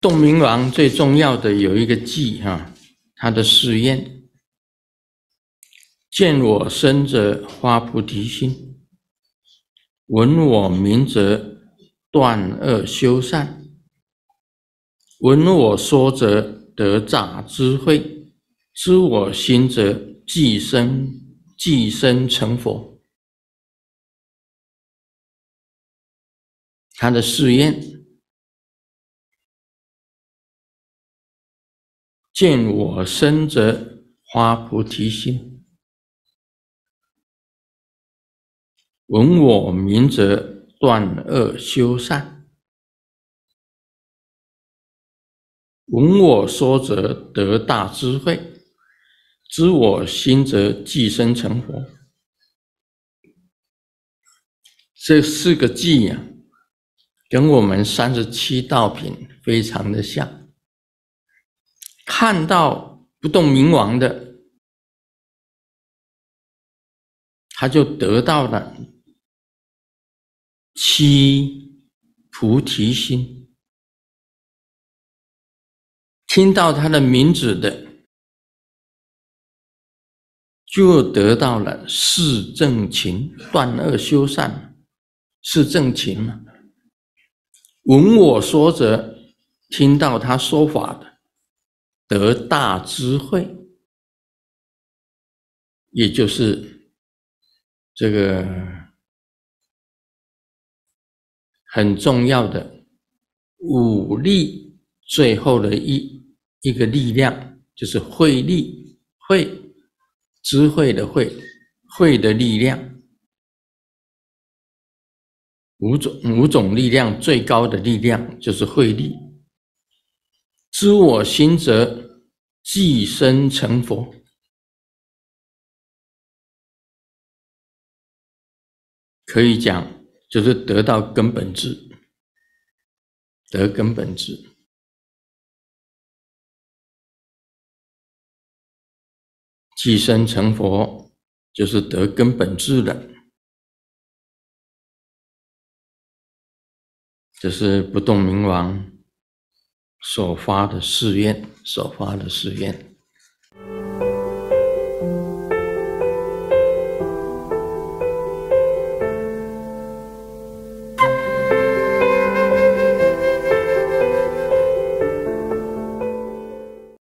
洞明王最重要的有一个记哈，他的誓言：见我身则发菩提心，闻我名则断恶修善，闻我说则得诈智慧，知我心则即生即生成佛。他的誓言。见我身则发菩提心，闻我名则断恶修善，闻我说则得大智慧，知我心则即身成佛。这四个字呀，跟我们三十七道品非常的像。看到不动明王的，他就得到了七菩提心；听到他的名字的，就得到了四正勤，断恶修善，四正勤嘛；闻我说者，听到他说法的。得大智慧，也就是这个很重要的武力最后的一一个力量，就是慧力，慧智慧的慧，慧的力量，五种五种力量最高的力量就是慧力。知我心，者，即身成佛，可以讲就是得到根本智，得根本智，即身成佛，就是得根本智的，就是不动明王。所发的誓愿，所发的誓愿。